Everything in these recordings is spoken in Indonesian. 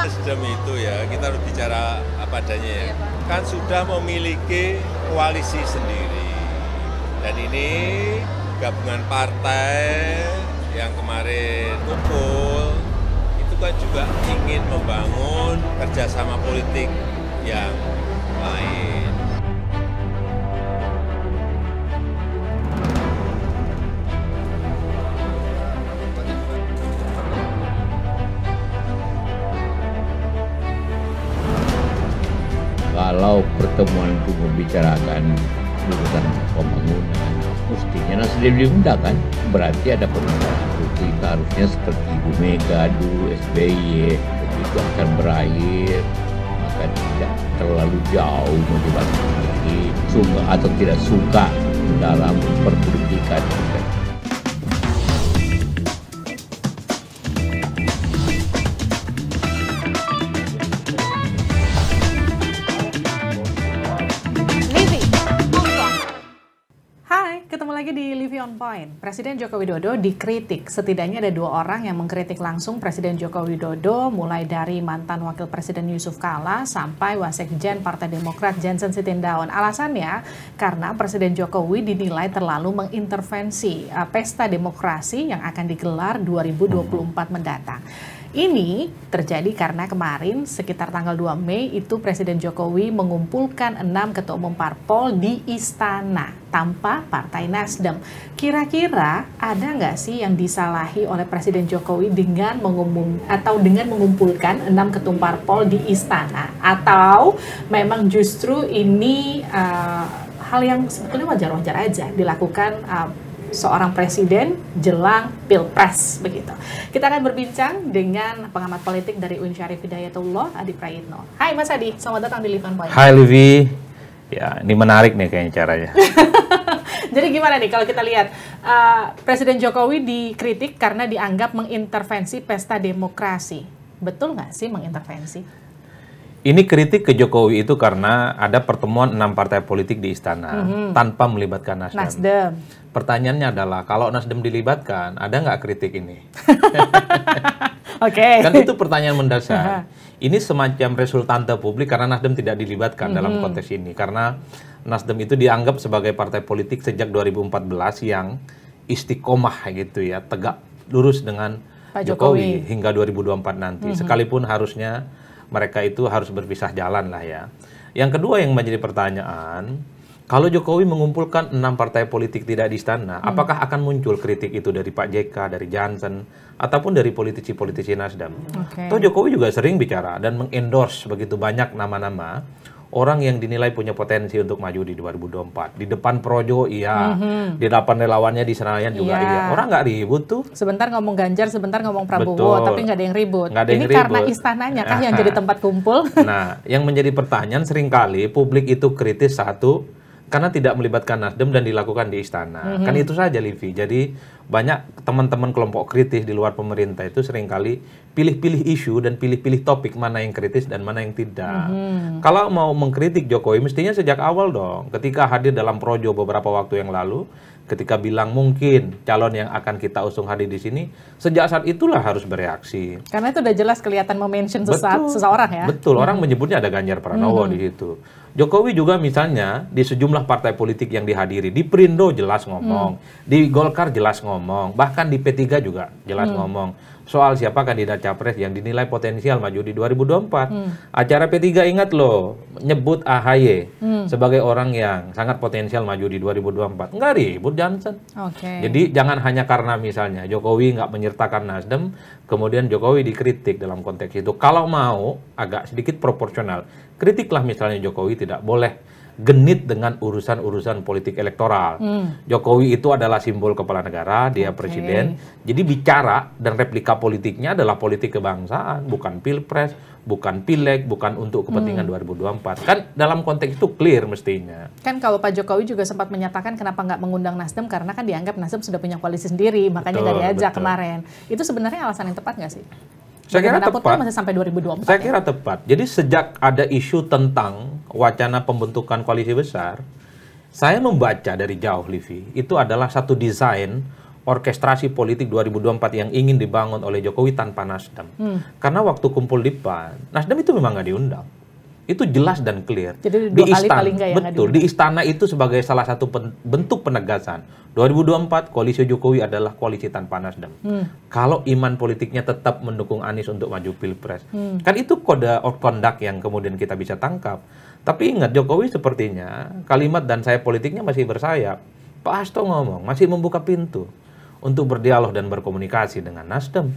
Nasdem itu ya, kita harus bicara apa adanya ya. Iya, kan sudah memiliki koalisi sendiri. Dan ini gabungan partai yang kemarin kumpul, itu kan juga ingin membangun kerjasama politik yang lain. pertemuan untuk membicarakan urusan pembangunan mestinya sudah diundang kan berarti ada pembangunan itu harusnya seperti Ibu Mega dulu SBY itu akan berakhir maka tidak terlalu jauh motivasi lagi suka atau tidak suka dalam perpolitikan kita on point. Presiden Joko Widodo dikritik. Setidaknya ada dua orang yang mengkritik langsung Presiden Joko Widodo, mulai dari mantan Wakil Presiden Yusuf Kala sampai Wasekjen Partai Demokrat Jensen Sitindaun. Alasannya karena Presiden Jokowi dinilai terlalu mengintervensi eh, pesta demokrasi yang akan digelar 2024 mendatang. Ini terjadi karena kemarin sekitar tanggal 2 Mei itu Presiden Jokowi mengumpulkan enam ketua umum parpol di istana tanpa Partai Nasdem. Kira-kira ada nggak sih yang disalahi oleh Presiden Jokowi dengan mengumum atau dengan mengumpulkan enam ketua ketum parpol di istana atau memang justru ini uh, hal yang sebetulnya wajar-wajar aja dilakukan uh, seorang presiden jelang pilpres begitu. Kita akan berbincang dengan pengamat politik dari UIN Syarif Hidayatullah Adi Prayitno. Hai Mas Adi, selamat datang di Live Point. Hai Livi. Ya, ini menarik nih kayaknya caranya. Jadi gimana nih kalau kita lihat uh, Presiden Jokowi dikritik karena dianggap mengintervensi pesta demokrasi. Betul nggak sih mengintervensi? Ini kritik ke Jokowi itu karena ada pertemuan enam partai politik di istana mm-hmm. tanpa melibatkan Nasdem. Nasdem. Pertanyaannya adalah kalau Nasdem dilibatkan, ada nggak kritik ini? Oke. okay. Kan itu pertanyaan mendasar. ini semacam resultante publik karena Nasdem tidak dilibatkan mm-hmm. dalam mhm. konteks ini karena Nasdem itu dianggap sebagai partai politik sejak 2014 yang istiqomah gitu ya, tegak lurus dengan Pak Jokowi. Jokowi hingga 2024 nanti. Mm-hmm. Sekalipun harusnya mereka itu harus berpisah jalan lah ya. Yang kedua yang menjadi pertanyaan, kalau Jokowi mengumpulkan enam partai politik tidak di istana, hmm. apakah akan muncul kritik itu dari Pak JK, dari Johnson, ataupun dari politisi-politisi Nasdem? Okay. Toh Jokowi juga sering bicara dan mengendorse begitu banyak nama-nama orang yang dinilai punya potensi untuk maju di 2024. Di depan Projo iya, mm-hmm. di depan relawannya di Senayan juga iya. iya. Orang nggak ribut tuh. Sebentar ngomong Ganjar, sebentar ngomong Prabowo, Betul. tapi nggak ada yang ribut. Ada yang Ini ribut. karena istananya kan yang jadi tempat kumpul. Nah, yang menjadi pertanyaan seringkali publik itu kritis satu karena tidak melibatkan Nasdem dan dilakukan di istana. Kan mm-hmm. Kan itu saja Livi. Jadi banyak teman-teman kelompok kritis di luar pemerintah itu seringkali pilih-pilih isu dan pilih-pilih topik mana yang kritis dan mana yang tidak. Mm-hmm. Kalau mau mengkritik Jokowi mestinya sejak awal dong. Ketika hadir dalam projo beberapa waktu yang lalu, ketika bilang mungkin calon yang akan kita usung hadir di sini, sejak saat itulah harus bereaksi. Karena itu sudah jelas kelihatan mention sesaat betul, seseorang ya. Betul, hmm. orang menyebutnya ada Ganjar Pranowo hmm. di situ. Jokowi juga misalnya di sejumlah partai politik yang dihadiri, di Perindo jelas ngomong, hmm. di Golkar jelas ngomong, bahkan di P3 juga jelas hmm. ngomong soal siapa kandidat capres yang dinilai potensial maju di 2024. Hmm. Acara P3 ingat loh, nyebut AHY hmm. sebagai orang yang sangat potensial maju di 2024. Enggak ribut Johnson. Okay. Jadi jangan hanya karena misalnya Jokowi nggak menyertakan Nasdem, kemudian Jokowi dikritik dalam konteks itu. Kalau mau agak sedikit proporsional, kritiklah misalnya Jokowi tidak boleh genit dengan urusan-urusan politik elektoral. Hmm. Jokowi itu adalah simbol kepala negara, dia okay. presiden. Jadi bicara dan replika politiknya adalah politik kebangsaan, bukan pilpres, bukan pileg, bukan untuk kepentingan hmm. 2024. Kan dalam konteks itu clear mestinya. Kan kalau Pak Jokowi juga sempat menyatakan kenapa nggak mengundang Nasdem karena kan dianggap Nasdem sudah punya koalisi sendiri, makanya nggak diajak betul. kemarin. Itu sebenarnya alasan yang tepat nggak sih? Saya kira kan tepat. masih sampai 2024. Saya ya. kira ya? tepat. Jadi sejak ada isu tentang wacana pembentukan koalisi besar, saya membaca dari jauh Livi, itu adalah satu desain orkestrasi politik 2024 yang ingin dibangun oleh Jokowi tanpa Nasdem. Hmm. Karena waktu kumpul di PAN, Nasdem itu memang nggak diundang itu jelas dan clear. Jadi dua di kali paling yang Betul, di istana itu sebagai salah satu pen, bentuk penegasan. 2024 koalisi Jokowi adalah koalisi tanpa Nasdem. Hmm. Kalau iman politiknya tetap mendukung Anies untuk maju Pilpres. Hmm. Kan itu kode of conduct yang kemudian kita bisa tangkap. Tapi ingat Jokowi sepertinya kalimat dan saya politiknya masih bersayap. Pak Hasto ngomong masih membuka pintu untuk berdialog dan berkomunikasi dengan Nasdem.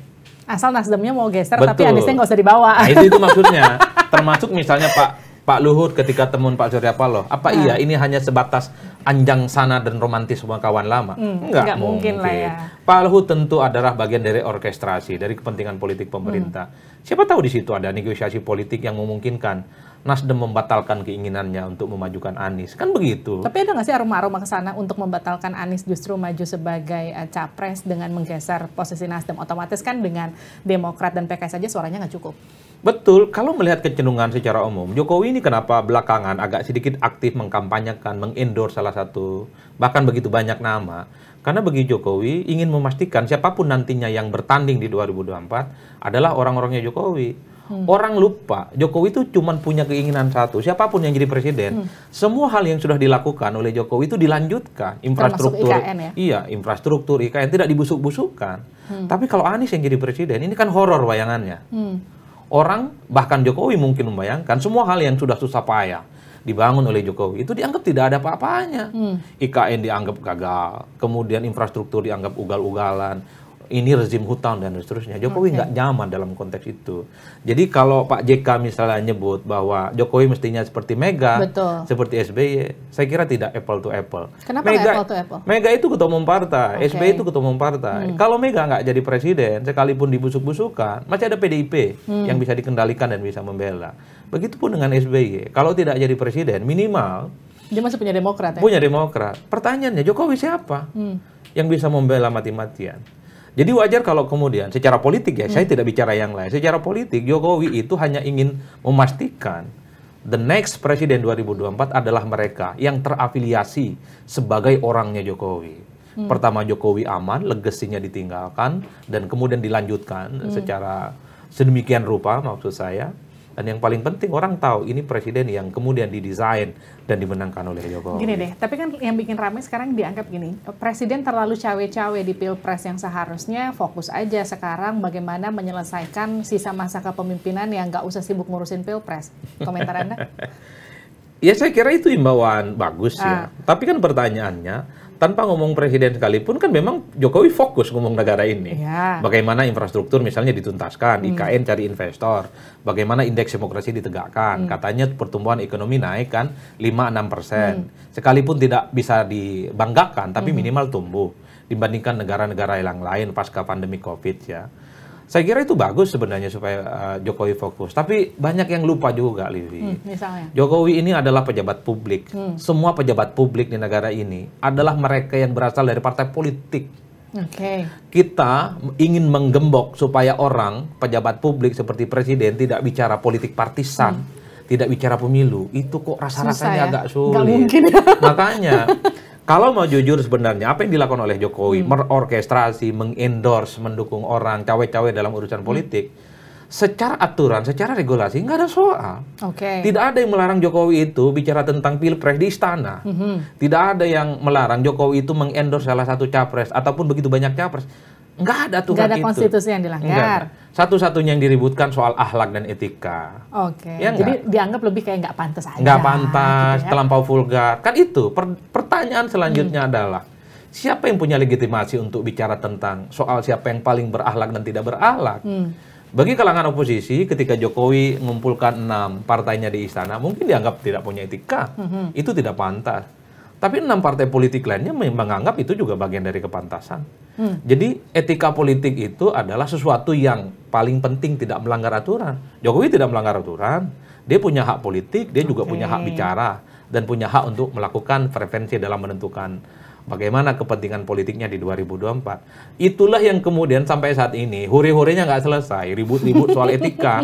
Asal Nasdemnya mau geser, Betul. tapi Aniesnya nggak usah dibawa. Nah, itu itu maksudnya. Termasuk misalnya Pak Pak Luhut ketika temuan Pak Surya Paloh. Apa hmm. iya ini hanya sebatas anjang sana dan romantis sama kawan lama? Hmm, enggak, enggak mungkin, mungkin lah ya. Pak Luhut tentu adalah bagian dari orkestrasi, dari kepentingan politik pemerintah. Hmm. Siapa tahu di situ ada negosiasi politik yang memungkinkan Nasdem membatalkan keinginannya untuk memajukan Anies. Kan begitu. Tapi ada nggak sih aroma-aroma ke sana untuk membatalkan Anies justru maju sebagai uh, capres dengan menggeser posisi Nasdem? Otomatis kan dengan Demokrat dan PKS saja suaranya nggak cukup. Betul, kalau melihat kecenderungan secara umum, Jokowi ini kenapa belakangan agak sedikit aktif mengkampanyekan, mengendor salah satu, bahkan begitu banyak nama. Karena bagi Jokowi ingin memastikan siapapun nantinya yang bertanding di 2024 adalah orang-orangnya Jokowi Hmm. Orang lupa Jokowi itu cuma punya keinginan satu, siapapun yang jadi presiden, hmm. semua hal yang sudah dilakukan oleh Jokowi itu dilanjutkan. Infrastruktur, IKN ya? iya, infrastruktur IKN tidak dibusuk-busukkan. Hmm. Tapi kalau Anies yang jadi presiden, ini kan horor bayangannya. Hmm. Orang bahkan Jokowi mungkin membayangkan semua hal yang sudah susah payah dibangun oleh Jokowi itu dianggap tidak ada apa-apanya. Hmm. IKN dianggap gagal, kemudian infrastruktur dianggap ugal-ugalan ini rezim hutang dan seterusnya. Jokowi nggak okay. nyaman dalam konteks itu. Jadi kalau Pak JK misalnya nyebut bahwa Jokowi mestinya seperti Mega, Betul. seperti SBY, saya kira tidak apple to apple. Kenapa Mega, apple to apple? Mega itu ketua umum partai, okay. SBY itu ketua umum partai. Hmm. Kalau Mega nggak jadi presiden, sekalipun dibusuk-busukan, masih ada PDIP hmm. yang bisa dikendalikan dan bisa membela. Begitupun dengan SBY. Kalau tidak jadi presiden, minimal dia masih punya Demokrat ya? Punya Demokrat. Pertanyaannya Jokowi siapa hmm. yang bisa membela mati-matian? Jadi wajar kalau kemudian secara politik ya, hmm. saya tidak bicara yang lain. Secara politik Jokowi itu hanya ingin memastikan the next presiden 2024 adalah mereka yang terafiliasi sebagai orangnya Jokowi. Hmm. Pertama Jokowi aman, legasinya ditinggalkan dan kemudian dilanjutkan hmm. secara sedemikian rupa maksud saya dan yang paling penting orang tahu ini presiden yang kemudian didesain dan dimenangkan oleh Jokowi. Gini deh, tapi kan yang bikin ramai sekarang dianggap gini, presiden terlalu cawe-cawe di pilpres yang seharusnya fokus aja sekarang bagaimana menyelesaikan sisa masa kepemimpinan yang nggak usah sibuk ngurusin pilpres. Komentar Anda? ya saya kira itu imbauan bagus ya. ah. ya. Tapi kan pertanyaannya, tanpa ngomong presiden sekalipun kan memang Jokowi fokus ngomong negara ini. Ya. Bagaimana infrastruktur misalnya dituntaskan, hmm. IKN cari investor, bagaimana indeks demokrasi ditegakkan. Hmm. Katanya pertumbuhan ekonomi naik kan 5-6 persen. Hmm. Sekalipun tidak bisa dibanggakan, tapi hmm. minimal tumbuh dibandingkan negara-negara yang lain pasca pandemi COVID ya. Saya kira itu bagus sebenarnya supaya uh, Jokowi fokus. Tapi banyak yang lupa juga, Livi. Hmm, misalnya. Jokowi ini adalah pejabat publik. Hmm. Semua pejabat publik di negara ini adalah mereka yang berasal dari partai politik. Okay. Kita ingin menggembok supaya orang pejabat publik seperti presiden tidak bicara politik partisan, hmm. tidak bicara pemilu. Itu kok rasa-rasanya ya? agak sulit. Gak mungkin. Makanya Kalau mau jujur sebenarnya apa yang dilakukan oleh Jokowi, hmm. merorkestrasi, mengendorse, mendukung orang, cawe-cawe dalam urusan hmm. politik, secara aturan, secara regulasi nggak ada soal. Okay. Tidak ada yang melarang Jokowi itu bicara tentang pilpres di istana. -hmm. Tidak ada yang melarang Jokowi itu mengendorse salah satu capres ataupun begitu banyak capres nggak ada tuh nggak ada itu. konstitusi yang dilanggar satu-satunya yang diributkan soal ahlak dan etika oke okay. ya jadi dianggap lebih kayak nggak pantas aja nggak pantas gitu ya? terlampau vulgar kan itu per pertanyaan selanjutnya hmm. adalah siapa yang punya legitimasi untuk bicara tentang soal siapa yang paling berahlak dan tidak berahlak hmm. Bagi kalangan oposisi, ketika Jokowi mengumpulkan enam partainya di istana, mungkin dianggap tidak punya etika. Mm -hmm. Itu tidak pantas. Tapi enam partai politik lainnya menganggap itu juga bagian dari kepantasan. Hmm. Jadi etika politik itu adalah sesuatu yang paling penting tidak melanggar aturan. Jokowi tidak melanggar aturan, dia punya hak politik, dia juga punya hak bicara dan punya hak untuk melakukan preferensi dalam menentukan bagaimana kepentingan politiknya di 2024. Itulah yang kemudian sampai saat ini huri-hurinya nggak selesai, ribut-ribut soal etika.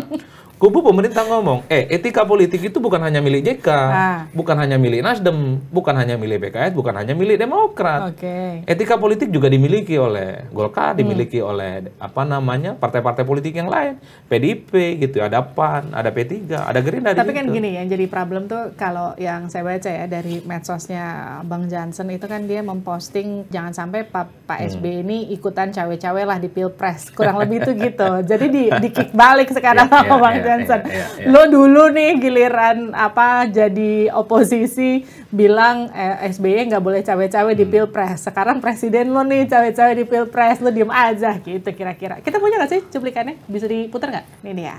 kubu pemerintah ngomong, eh etika politik itu bukan hanya milik JK, ah. bukan hanya milik Nasdem, bukan hanya milik PKS, bukan hanya milik Demokrat. Okay. Etika politik juga dimiliki oleh Golkar, hmm. dimiliki hmm. oleh apa namanya partai-partai politik yang lain, PDIP gitu, ada PAN, ada P3, ada Gerindra. Tapi kan itu. gini yang jadi problem tuh kalau yang saya baca ya dari medsosnya Bang Johnson itu kan dia memposting jangan sampai Pak, SB hmm. ini ikutan cawe-cawe lah di pilpres, kurang lebih itu gitu. Jadi di, di kick balik sekarang yeah, yeah, Bang yeah. Johnson. Iya, iya, iya. Lo dulu nih giliran apa jadi oposisi bilang eh, SBY nggak boleh cawe-cawe di hmm. pilpres. Sekarang presiden lo nih cawe-cawe di pilpres, lo diem aja gitu kira-kira. Kita punya nggak sih cuplikannya? Bisa diputar nggak? Ini ya.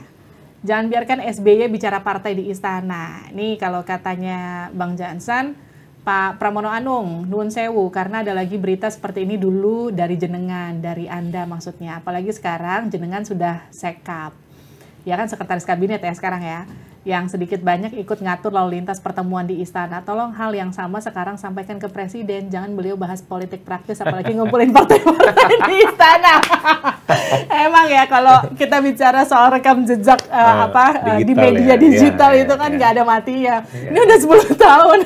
Jangan biarkan SBY bicara partai di istana. Nih kalau katanya Bang Jansen, Pak Pramono Anung, Nun Sewu, karena ada lagi berita seperti ini dulu dari jenengan, dari Anda maksudnya. Apalagi sekarang jenengan sudah sekap ya kan sekretaris kabinet ya sekarang ya, yang sedikit banyak ikut ngatur lalu lintas pertemuan di istana. Tolong hal yang sama sekarang sampaikan ke presiden, jangan beliau bahas politik praktis apalagi ngumpulin partai-partai di istana. Emang ya kalau kita bicara soal rekam jejak uh, apa uh, di media ya. Iya, digital ya, itu kan iya. nggak ya. ada mati Ya. Iya. Ini udah 10 tahun.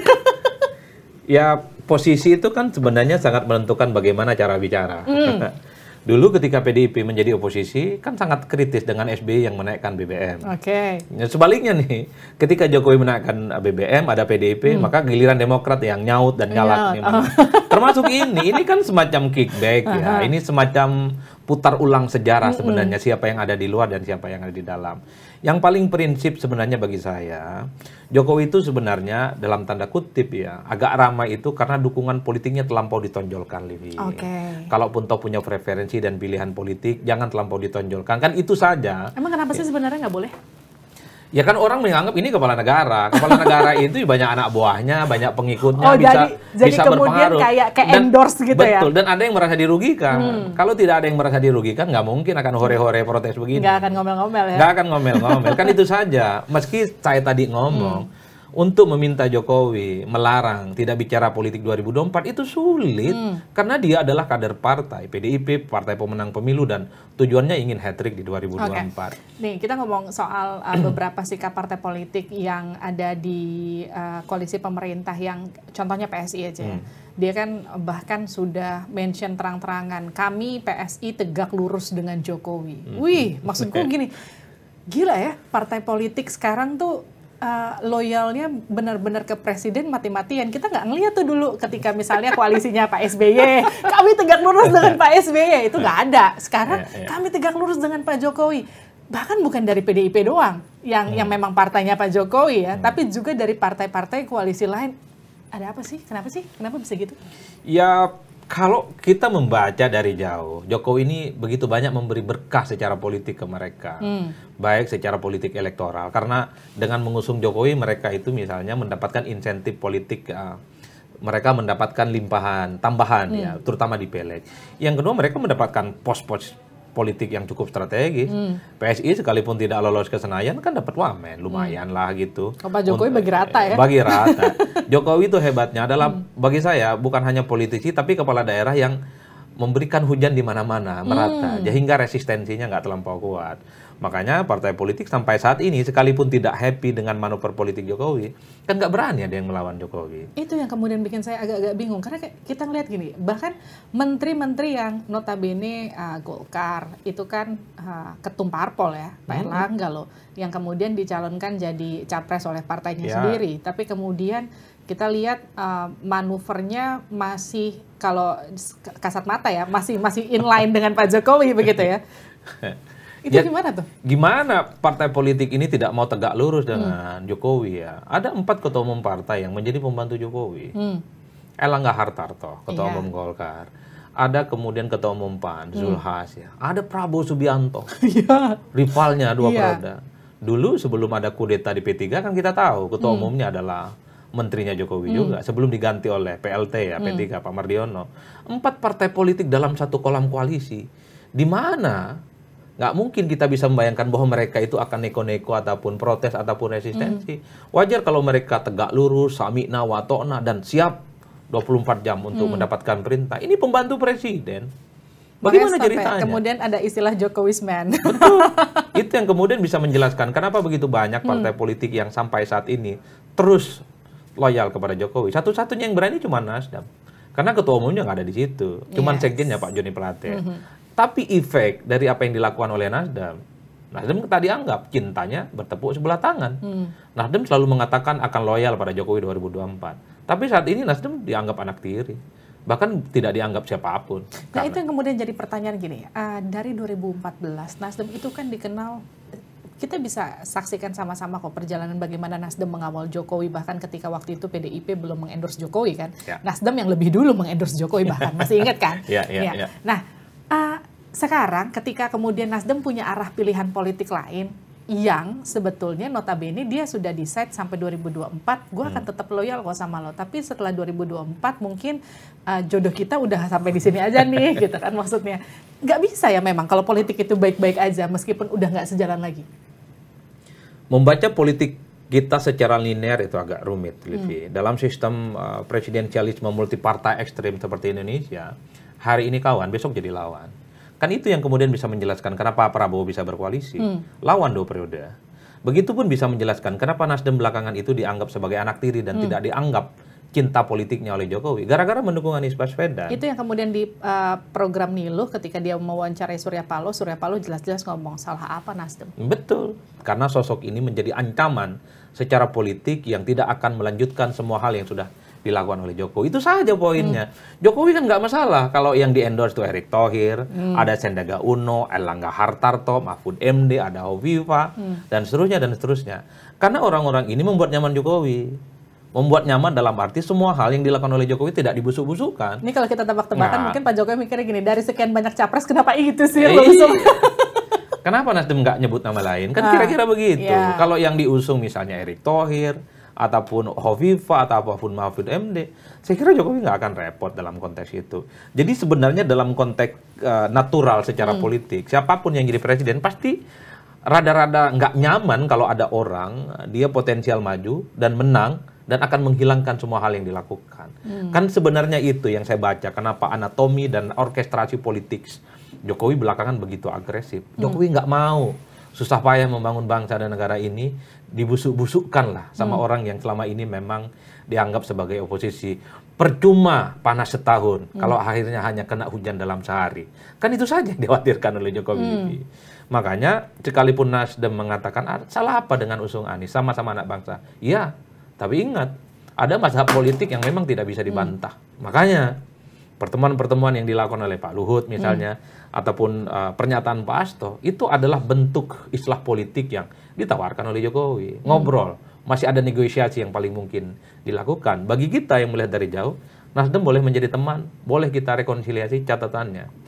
ya posisi itu kan sebenarnya sangat menentukan bagaimana cara bicara. Hmm. Dulu ketika PDIP menjadi oposisi kan sangat kritis dengan SBY yang menaikkan BBM. Oke. Okay. Ya, sebaliknya nih, ketika Jokowi menaikkan BBM ada PDIP, hmm. maka giliran Demokrat yang nyaut dan nyalak yeah. nih. Oh. Termasuk ini, ini kan semacam kickback uh -huh. ya. Ini semacam putar ulang sejarah mm -hmm. sebenarnya siapa yang ada di luar dan siapa yang ada di dalam. Yang paling prinsip sebenarnya bagi saya, Jokowi itu sebenarnya dalam tanda kutip ya, agak ramai itu karena dukungan politiknya terlampau ditonjolkan Livi. Okay. Kalaupun toh punya preferensi dan pilihan politik, jangan terlampau ditonjolkan. Kan itu saja. Emang kenapa sih sebenarnya nggak boleh? Ya kan orang menganggap ini kepala negara. Kepala negara itu banyak anak buahnya, banyak pengikutnya oh, bisa jadi, jadi bisa kemudian berpengaruh. kayak ke endorse dan, gitu betul, ya. Betul. Dan ada yang merasa dirugikan. Hmm. Kalau tidak ada yang merasa dirugikan, nggak mungkin akan hore-hore protes begini. Nggak akan ngomel-ngomel ya. Nggak akan ngomel-ngomel. kan itu saja. Meski saya tadi ngomong. Hmm untuk meminta Jokowi melarang tidak bicara politik 2024 itu sulit hmm. karena dia adalah kader partai PDIP partai pemenang pemilu dan tujuannya ingin hat trick di 2024. Okay. Nih kita ngomong soal uh, beberapa sikap partai politik yang ada di uh, koalisi pemerintah yang contohnya PSI aja. Ya. Hmm. Dia kan bahkan sudah mention terang-terangan kami PSI tegak lurus dengan Jokowi. Hmm. Wih, maksudku gini. Gila ya, partai politik sekarang tuh Uh, loyalnya benar-benar ke presiden mati-matian. Kita nggak ngeliat tuh dulu ketika misalnya koalisinya Pak SBY, kami tegak lurus dengan Pak SBY itu nggak ada. Sekarang yeah, yeah. kami tegak lurus dengan Pak Jokowi. Bahkan bukan dari PDIP doang, yang hmm. yang memang partainya Pak Jokowi ya, hmm. tapi juga dari partai-partai koalisi lain. Ada apa sih? Kenapa sih? Kenapa bisa gitu? Ya kalau kita membaca dari jauh, Jokowi ini begitu banyak memberi berkah secara politik ke mereka, hmm. baik secara politik elektoral. Karena dengan mengusung Jokowi, mereka itu misalnya mendapatkan insentif politik, uh, mereka mendapatkan limpahan tambahan ya, hmm. ya, terutama di pelek. Yang kedua, mereka mendapatkan pos-pos politik yang cukup strategis. Hmm. PSI sekalipun tidak lolos ke Senayan kan dapat wamen, lumayan hmm. lah gitu. Oh, Pak Jokowi Untuk, bagi rata eh, ya? Bagi rata. Jokowi itu hebatnya adalah hmm. bagi saya bukan hanya politisi tapi kepala daerah yang memberikan hujan di mana-mana merata, hmm. sehingga resistensinya nggak terlampau kuat. Makanya partai politik sampai saat ini sekalipun tidak happy dengan manuver politik Jokowi, kan nggak berani ada yang melawan Jokowi. Itu yang kemudian bikin saya agak-agak bingung karena kita ngelihat gini, bahkan menteri-menteri yang notabene uh, Golkar itu kan uh, ketum parpol ya, Pak hmm. Erlangga loh, yang kemudian dicalonkan jadi capres oleh partainya ya. sendiri, tapi kemudian kita lihat uh, manuvernya masih kalau kasat mata ya masih masih inline dengan Pak Jokowi begitu ya. Itu ya, gimana tuh? Gimana partai politik ini tidak mau tegak lurus hmm. dengan hmm. Jokowi ya? Ada empat ketua umum partai yang menjadi pembantu Jokowi. Hmm. Elangga Hartarto, ketua iya. umum Golkar. Ada kemudian ketua umum PAN, hmm. Zulhas ya. Ada Prabowo Subianto. Iya. rivalnya dua iya. periode. Dulu sebelum ada kudeta di P3 kan kita tahu ketua hmm. umumnya adalah menterinya Jokowi hmm. juga sebelum diganti oleh PLT ya P3 hmm. Pak Mardiono. Empat partai politik dalam satu kolam koalisi. Di mana nggak mungkin kita bisa membayangkan bahwa mereka itu akan neko-neko ataupun protes ataupun resistensi. Mm. Wajar kalau mereka tegak lurus, samikna, watokna, dan siap 24 jam untuk mm. mendapatkan perintah. Ini pembantu presiden. Bagaimana Sampai ceritanya? Kemudian ada istilah Jokowisman. Betul. itu yang kemudian bisa menjelaskan kenapa begitu banyak mm. partai mm. politik yang sampai saat ini terus loyal kepada Jokowi. Satu-satunya yang berani cuma Nasdem karena ketua umumnya nggak ada di situ, cuman yes. sekjennya Pak Joni Plate. Mm -hmm. Tapi efek dari apa yang dilakukan oleh Nasdem, Nasdem tadi anggap cintanya bertepuk sebelah tangan. Hmm. Nasdem selalu mengatakan akan loyal pada Jokowi 2024. Tapi saat ini Nasdem dianggap anak tiri. Bahkan tidak dianggap siapapun. Nah karena... itu yang kemudian jadi pertanyaan gini, uh, dari 2014 Nasdem itu kan dikenal kita bisa saksikan sama-sama kok perjalanan bagaimana Nasdem mengawal Jokowi bahkan ketika waktu itu PDIP belum mengendorse Jokowi kan. Ya. Nasdem yang lebih dulu mengendorse Jokowi bahkan masih ingat kan? Iya, iya, ya. ya. Nah, sekarang ketika kemudian Nasdem punya arah pilihan politik lain yang sebetulnya notabene dia sudah decide sampai 2024 gue akan hmm. tetap loyal kok sama lo tapi setelah 2024 mungkin uh, jodoh kita udah sampai di sini aja nih gitu kan maksudnya nggak bisa ya memang kalau politik itu baik-baik aja meskipun udah nggak sejalan lagi membaca politik kita secara linear itu agak rumit, hmm. Livi. Hmm. Dalam sistem uh, presidensialisme multipartai ekstrim seperti Indonesia, hari ini kawan, besok jadi lawan. Kan itu yang kemudian bisa menjelaskan kenapa Prabowo bisa berkoalisi hmm. lawan dua periode. Begitupun bisa menjelaskan kenapa Nasdem belakangan itu dianggap sebagai anak tiri dan hmm. tidak dianggap cinta politiknya oleh Jokowi gara-gara mendukung Anies Baswedan. Itu yang kemudian di uh, program Niluh ketika dia mewawancarai Surya Paloh, Surya Paloh jelas-jelas ngomong salah apa Nasdem. Betul, karena sosok ini menjadi ancaman secara politik yang tidak akan melanjutkan semua hal yang sudah dilakukan oleh Jokowi. Itu saja poinnya. Hmm. Jokowi kan nggak masalah kalau yang di endorse itu Erick Thohir, hmm. ada Sendaga Uno, Erlangga Hartarto, Mahfud MD, ada Hovifa, hmm. dan seterusnya dan seterusnya. Karena orang-orang ini membuat nyaman Jokowi membuat nyaman dalam arti semua hal yang dilakukan oleh Jokowi tidak dibusuk-busukan. Ini kalau kita tebak-tebakan nah, mungkin Pak Jokowi mikirnya gini, dari sekian banyak capres kenapa itu sih Eh. Iya. Kenapa Nasdem nggak nyebut nama lain? Kan ah. kira-kira nah. begitu. Yeah. Kalau yang diusung misalnya Erick Thohir, ataupun Hovifa ataupun Mahfud MD, saya kira Jokowi nggak akan repot dalam konteks itu. Jadi sebenarnya dalam konteks uh, natural secara hmm. politik, siapapun yang jadi presiden pasti rada-rada nggak nyaman kalau ada orang dia potensial maju dan menang dan akan menghilangkan semua hal yang dilakukan. Hmm. Kan sebenarnya itu yang saya baca kenapa anatomi dan orkestrasi politik Jokowi belakangan begitu agresif. Hmm. Jokowi nggak mau susah payah membangun bangsa dan negara ini dibusuk-busukkan lah sama hmm. orang yang selama ini memang dianggap sebagai oposisi. Percuma panas setahun hmm. kalau akhirnya hanya kena hujan dalam sehari. Kan itu saja yang dikhawatirkan oleh Jokowi. Hmm. Makanya sekalipun Nasdem mengatakan ah, salah apa dengan usung Anies sama-sama anak bangsa. Iya, tapi ingat ada mazhab politik yang memang tidak bisa hmm. dibantah. Hmm. Makanya pertemuan-pertemuan yang dilakukan oleh Pak Luhut misalnya hmm ataupun uh, pernyataan Pak Asto itu adalah bentuk istilah politik yang ditawarkan oleh Jokowi. Hmm. Ngobrol, masih ada negosiasi yang paling mungkin dilakukan. Bagi kita yang melihat dari jauh, Nasdem boleh menjadi teman, boleh kita rekonsiliasi catatannya.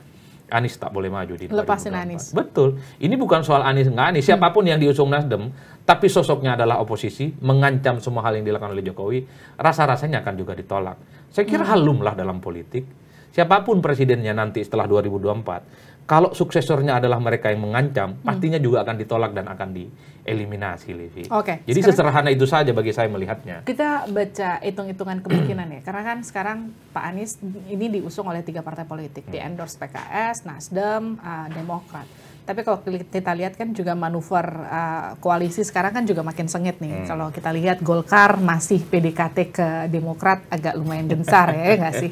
Anies tak boleh maju di Lepasin Anies. Betul. Ini bukan soal Anies nggak Anies. Siapapun hmm. yang diusung Nasdem, tapi sosoknya adalah oposisi, mengancam semua hal yang dilakukan oleh Jokowi, rasa-rasanya akan juga ditolak. Saya kira hmm. halumlah dalam politik siapapun presidennya nanti setelah 2024, kalau suksesornya adalah mereka yang mengancam, hmm. pastinya juga akan ditolak dan akan dieliminasi, Livi. Oke. Okay, Jadi sesederhana itu saja bagi saya melihatnya. Kita baca hitung-hitungan kemungkinan ya, karena kan sekarang Pak Anies ini diusung oleh tiga partai politik, hmm. di endorse PKS, Nasdem, uh, Demokrat tapi kalau kita lihat kan juga manuver uh, koalisi sekarang kan juga makin sengit nih. Hmm. Kalau kita lihat Golkar masih PDKT ke Demokrat agak lumayan gencar ya, ya nggak sih?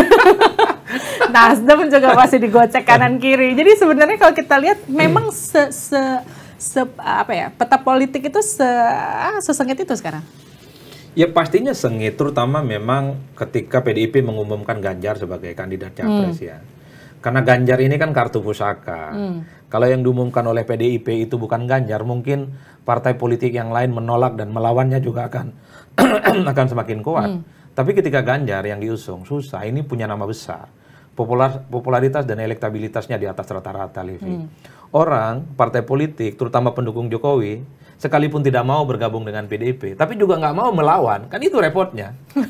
Nasdem juga masih digocek kanan kiri. Jadi sebenarnya kalau kita lihat memang hmm. se, se, se apa ya peta politik itu se, ah, sesengit itu sekarang. Ya pastinya sengit, terutama memang ketika PDIP mengumumkan Ganjar sebagai kandidat capres hmm. ya. Karena Ganjar ini kan kartu pusaka. Hmm. Kalau yang diumumkan oleh PDIP itu bukan Ganjar, mungkin partai politik yang lain menolak dan melawannya juga akan akan semakin kuat. Hmm. Tapi ketika Ganjar yang diusung susah, ini punya nama besar. Popular, popularitas dan elektabilitasnya di atas rata-rata, Livi. Hmm. Orang, partai politik, terutama pendukung Jokowi, sekalipun tidak mau bergabung dengan PDIP, tapi juga nggak mau melawan, kan itu repotnya.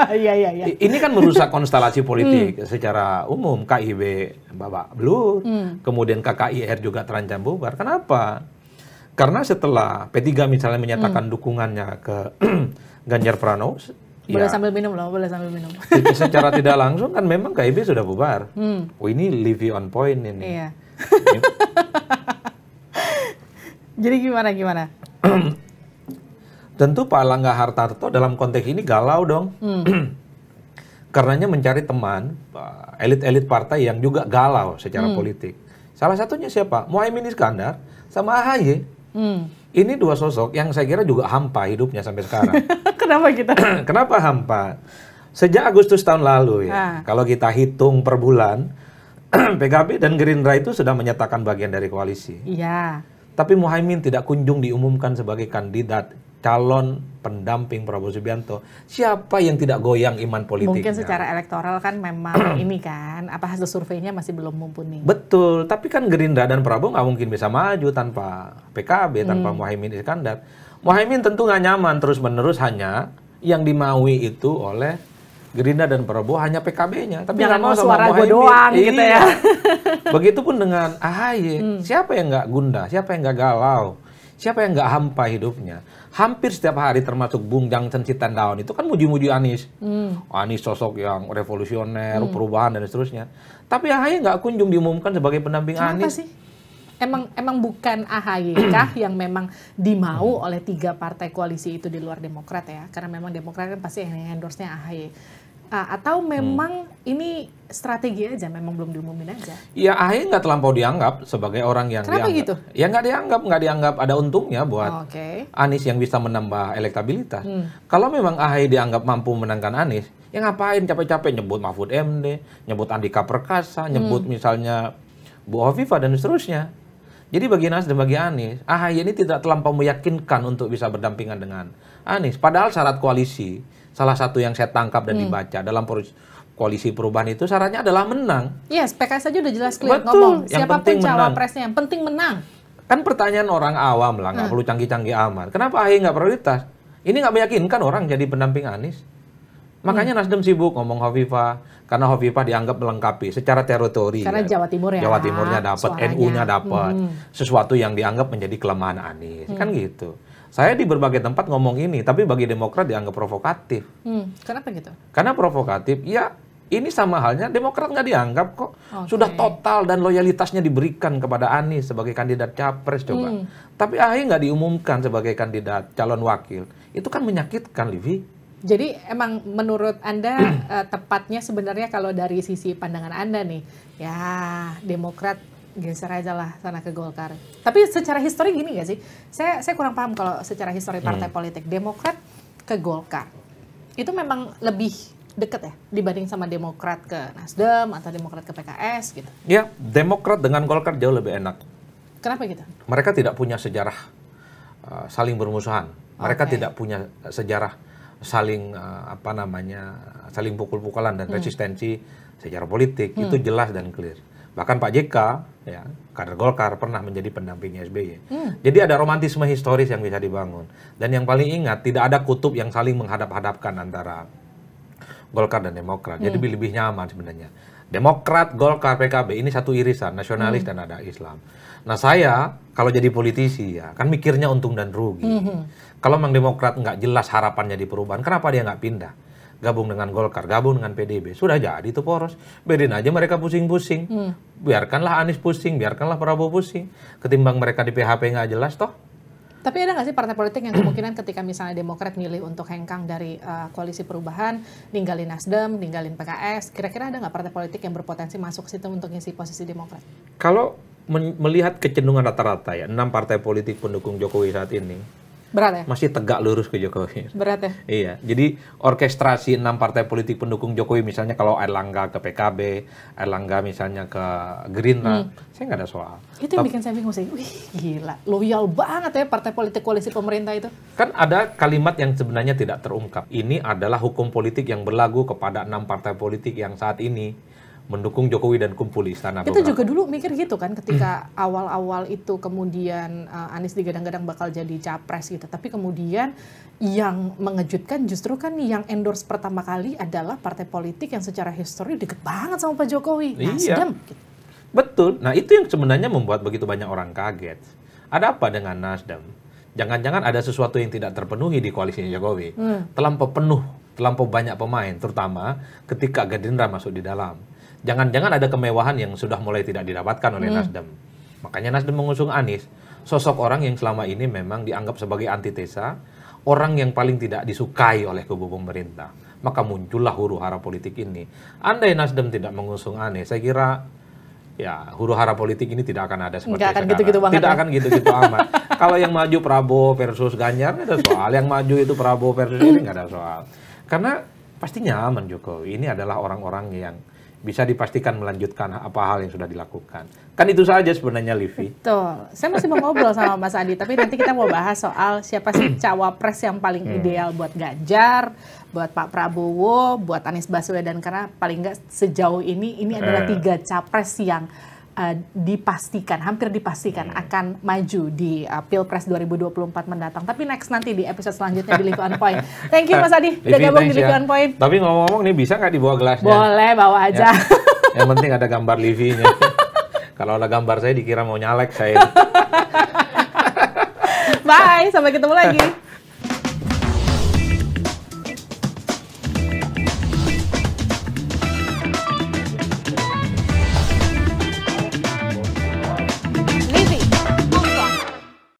Iya iya iya. Ini kan merusak konstelasi politik hmm. secara umum. KIB bapak belur, hmm. kemudian KKIR juga terancam bubar. Kenapa? Karena setelah P3 misalnya menyatakan hmm. dukungannya ke Ganjar Pranowo, ya boleh ya, sambil minum loh, boleh sambil minum. Secara tidak langsung kan memang KIB sudah bubar. Hmm. Oh ini Livi on point ini. Iya. Jadi gimana gimana? Tentu Pak Langga Hartarto dalam konteks ini galau dong. Hmm. Karenanya mencari teman elit-elit partai yang juga galau secara hmm. politik. Salah satunya siapa? Muhaimin Iskandar sama AHY. Hmm. Ini dua sosok yang saya kira juga hampa hidupnya sampai sekarang. Kenapa kita? Gitu? Kenapa hampa? Sejak Agustus tahun lalu ya, ah. kalau kita hitung per bulan, PKB dan Gerindra itu sudah menyatakan bagian dari koalisi. Iya. Yeah tapi Muhaimin tidak kunjung diumumkan sebagai kandidat calon pendamping Prabowo Subianto. Siapa yang tidak goyang iman politiknya? Mungkin secara elektoral kan memang ini kan, apa hasil surveinya masih belum mumpuni. Betul, tapi kan Gerindra dan Prabowo nggak mungkin bisa maju tanpa PKB, hmm. tanpa hmm. Muhaimin Iskandar. Muhaimin tentu nggak nyaman terus-menerus hanya yang dimaui itu oleh Gerindra dan Prabowo hanya PKB-nya, tapi nggak mau sama suara gue doang gitu iya. gitu ya. Begitupun dengan AHY, hmm. siapa yang nggak gundah, siapa yang nggak galau, siapa yang nggak hampa hidupnya. Hampir setiap hari termasuk Bung Jang, Cencitan Daun itu kan muji-muji Anies. Hmm. Anies sosok yang revolusioner, hmm. perubahan dan seterusnya. Tapi AHY nggak kunjung diumumkan sebagai pendamping Kenapa Anies. Sih? emang emang bukan AHY kah yang memang dimau oleh tiga partai koalisi itu di luar Demokrat ya? Karena memang Demokrat kan pasti yang endorse-nya AHY. Uh, atau hmm. memang hmm. ini strategi aja, memang belum diumumin aja. Iya, AHY nggak terlampau dianggap sebagai orang yang Kenapa dianggap, gitu? Ya nggak dianggap, nggak dianggap ada untungnya buat oh, okay. Anies yang bisa menambah elektabilitas. Hmm. Kalau memang AHY dianggap mampu menangkan Anies, ya ngapain capek-capek nyebut Mahfud MD, nyebut Andika Perkasa, nyebut hmm. misalnya Bu Hovifa dan seterusnya. Jadi bagi Nasdem, bagi Anies, AHY ini tidak terlampau meyakinkan untuk bisa berdampingan dengan Anies. Padahal syarat koalisi, salah satu yang saya tangkap dan hmm. dibaca dalam koalisi perubahan itu syaratnya adalah menang. Yes, PKS saja udah jelas clear Betul. ngomong. Yang Siapapun cawapresnya, yang penting menang. Kan pertanyaan orang awam lah, nggak hmm. perlu canggih-canggih amat. Kenapa AHY nggak prioritas? Ini nggak meyakinkan orang jadi pendamping Anies. Makanya hmm. Nasdem sibuk ngomong Hovifa, karena Hovifah dianggap melengkapi secara teritori. Karena ya. Jawa Timur ya. Jawa Timurnya dapat, NU-nya dapat, hmm. sesuatu yang dianggap menjadi kelemahan Anies. Hmm. Kan gitu. Saya di berbagai tempat ngomong ini, tapi bagi Demokrat dianggap provokatif. Hmm. Kenapa gitu? Karena provokatif, ya ini sama halnya Demokrat nggak dianggap kok. Okay. Sudah total dan loyalitasnya diberikan kepada Anies sebagai kandidat capres coba. Hmm. Tapi Ahy nggak diumumkan sebagai kandidat calon wakil. Itu kan menyakitkan, Livi. Jadi emang menurut Anda uh, tepatnya sebenarnya kalau dari sisi pandangan Anda nih, ya Demokrat geser aja lah sana ke Golkar. Tapi secara histori gini gak sih? Saya saya kurang paham kalau secara histori hmm. partai hmm. politik Demokrat ke Golkar. Itu memang lebih dekat ya dibanding sama Demokrat ke Nasdem atau Demokrat ke PKS gitu. Ya, Demokrat dengan Golkar jauh lebih enak. Kenapa gitu? Mereka tidak punya sejarah uh, saling bermusuhan. Mereka okay. tidak punya sejarah saling uh, apa namanya saling pukul-pukulan dan hmm. resistensi secara politik hmm. itu jelas dan clear. Bahkan Pak JK ya kader Golkar pernah menjadi pendampingnya SBY. Hmm. Jadi ada romantisme historis yang bisa dibangun. Dan yang paling ingat tidak ada kutub yang saling menghadap-hadapkan antara Golkar dan Demokrat. Hmm. Jadi lebih nyaman sebenarnya. Demokrat, Golkar, PKB ini satu irisan nasionalis hmm. dan ada Islam. Nah saya kalau jadi politisi ya kan mikirnya untung dan rugi. Mm -hmm. Kalau memang Demokrat nggak jelas harapannya di perubahan, kenapa dia nggak pindah? Gabung dengan Golkar, gabung dengan PDB, sudah jadi itu poros. Biarin aja mereka pusing-pusing. Mm. Biarkanlah Anies pusing, biarkanlah Prabowo pusing. Ketimbang mereka di PHP nggak jelas toh, tapi ada nggak sih partai politik yang kemungkinan ketika misalnya Demokrat milih untuk hengkang dari uh, koalisi perubahan, ninggalin Nasdem, ninggalin PKS, kira-kira ada nggak partai politik yang berpotensi masuk ke situ untuk ngisi posisi Demokrat? Kalau melihat kecenderungan rata-rata ya, enam partai politik pendukung Jokowi saat ini. Berat ya? Masih tegak lurus ke Jokowi. Berat ya? Iya. Jadi orkestrasi enam partai politik pendukung Jokowi misalnya kalau Erlangga ke PKB, Erlangga misalnya ke Gerindra, hmm. saya nggak ada soal. Itu yang bikin saya bingung sih. Wih, gila. Loyal banget ya partai politik koalisi pemerintah itu. Kan ada kalimat yang sebenarnya tidak terungkap. Ini adalah hukum politik yang berlaku kepada enam partai politik yang saat ini mendukung Jokowi dan kumpul istana. Kita juga dulu mikir gitu kan ketika awal-awal itu kemudian uh, Anies digadang-gadang bakal jadi capres gitu. Tapi kemudian yang mengejutkan justru kan yang endorse pertama kali adalah partai politik yang secara histori deket banget sama Pak Jokowi. Iya. Nasdem. Betul. Nah itu yang sebenarnya membuat begitu banyak orang kaget. Ada apa dengan Nasdem? Jangan-jangan ada sesuatu yang tidak terpenuhi di koalisinya Jokowi. Hmm. Terlampau penuh, terlampau banyak pemain, terutama ketika Gerindra masuk di dalam Jangan-jangan ada kemewahan yang sudah mulai tidak didapatkan oleh hmm. Nasdem. Makanya Nasdem mengusung Anies, sosok orang yang selama ini memang dianggap sebagai antitesa, orang yang paling tidak disukai oleh kubu pemerintah. Maka muncullah huru hara politik ini. Andai Nasdem tidak mengusung Anies, saya kira ya huru hara politik ini tidak akan ada seperti akan sekarang. Gitu -gitu banget tidak ya. akan gitu-gitu amat. Kalau yang maju Prabowo versus Ganjar ada soal, yang maju itu Prabowo versus ini nggak ada soal. Karena pastinya nyaman Jokowi. Ini adalah orang-orang yang bisa dipastikan melanjutkan apa hal yang sudah dilakukan. Kan itu saja sebenarnya Livi. Betul. Saya masih mau ngobrol sama Mas Adi, tapi nanti kita mau bahas soal siapa sih cawapres yang paling hmm. ideal buat Ganjar, buat Pak Prabowo, buat Anies Baswedan karena paling nggak sejauh ini ini adalah eh. tiga capres yang Eh, dipastikan, hampir dipastikan hmm. akan maju di uh, Pilpres 2024 mendatang. Tapi next nanti di episode selanjutnya di Live on Point. Thank you Mas Adi, udah gabung di Live ya. on Point. Tapi ngomong-ngomong nih bisa nggak dibawa gelasnya? Boleh, bawa ya. aja. Ya. Yang penting ada gambar Livinya. Kalau ada gambar saya dikira mau nyalek saya. Bye, sampai ketemu lagi.